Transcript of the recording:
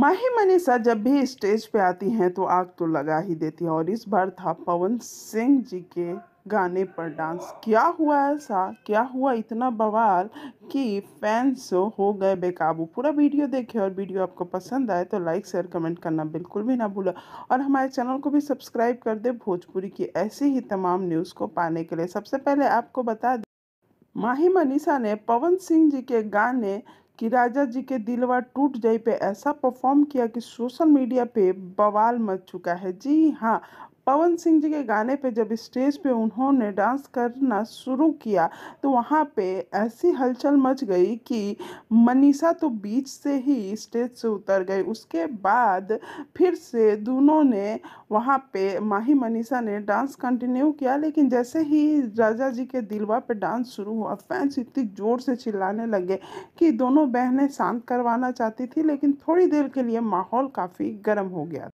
माही मनीषा जब भी स्टेज पे आती हैं तो आग तो लगा ही देती है और इस बार था पवन सिंह जी के गाने पर डांस क्या हुआ ऐसा क्या हुआ इतना बवाल कि फैंस हो गए बेकाबू पूरा वीडियो देखें और वीडियो आपको पसंद आए तो लाइक शेयर कमेंट करना बिल्कुल भी ना भूलो और हमारे चैनल को भी सब्सक्राइब कर दे भोजपुरी की ऐसी ही तमाम न्यूज़ को पाने के लिए सबसे पहले आपको बता दें माही मनीषा ने पवन सिंह जी के गाने कि राजा जी के दिलवा टूट जाए पे ऐसा परफॉर्म किया कि सोशल मीडिया पे बवाल मच चुका है जी हाँ पवन सिंह जी के गाने पे जब स्टेज पे उन्होंने डांस करना शुरू किया तो वहाँ पे ऐसी हलचल मच गई कि मनीषा तो बीच से ही स्टेज से उतर गई उसके बाद फिर से दोनों ने वहाँ पे माही मनीषा ने डांस कंटिन्यू किया लेकिन जैसे ही राजा जी के दिलवा पे डांस शुरू हुआ फैंस इतनी ज़ोर से चिल्लाने लगे कि दोनों बहनें शांत करवाना चाहती थी लेकिन थोड़ी देर के लिए माहौल काफ़ी गर्म हो गया